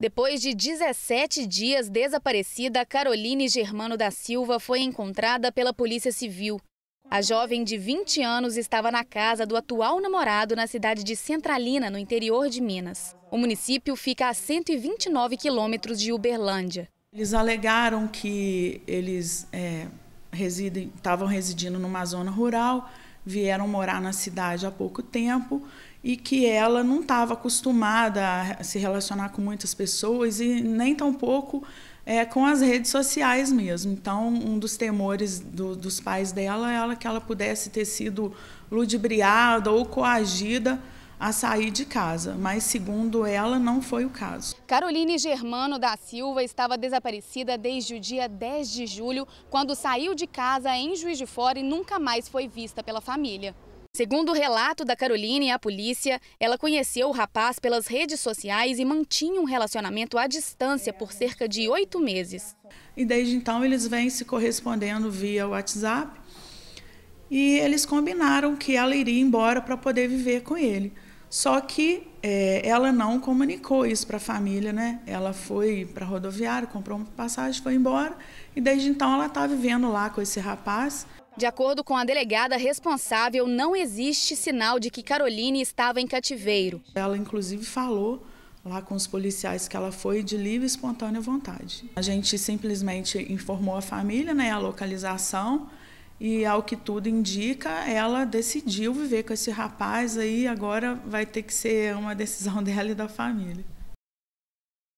Depois de 17 dias desaparecida, Caroline Germano da Silva foi encontrada pela Polícia Civil. A jovem de 20 anos estava na casa do atual namorado na cidade de Centralina, no interior de Minas. O município fica a 129 quilômetros de Uberlândia. Eles alegaram que eles é, residem, estavam residindo numa zona rural, vieram morar na cidade há pouco tempo e que ela não estava acostumada a se relacionar com muitas pessoas e nem tampouco é, com as redes sociais mesmo. Então, um dos temores do, dos pais dela era que ela pudesse ter sido ludibriada ou coagida a sair de casa, mas segundo ela, não foi o caso. Caroline Germano da Silva estava desaparecida desde o dia 10 de julho, quando saiu de casa em Juiz de Fora e nunca mais foi vista pela família. Segundo o relato da Caroline a polícia, ela conheceu o rapaz pelas redes sociais e mantinha um relacionamento à distância por cerca de oito meses. E desde então eles vêm se correspondendo via WhatsApp e eles combinaram que ela iria embora para poder viver com ele. Só que é, ela não comunicou isso para a família, né? Ela foi para a rodoviária, comprou uma passagem, foi embora e desde então ela está vivendo lá com esse rapaz. De acordo com a delegada responsável, não existe sinal de que Caroline estava em cativeiro. Ela, inclusive, falou lá com os policiais que ela foi de livre e espontânea vontade. A gente simplesmente informou a família, né, a localização, e ao que tudo indica, ela decidiu viver com esse rapaz aí, agora vai ter que ser uma decisão dela e da família.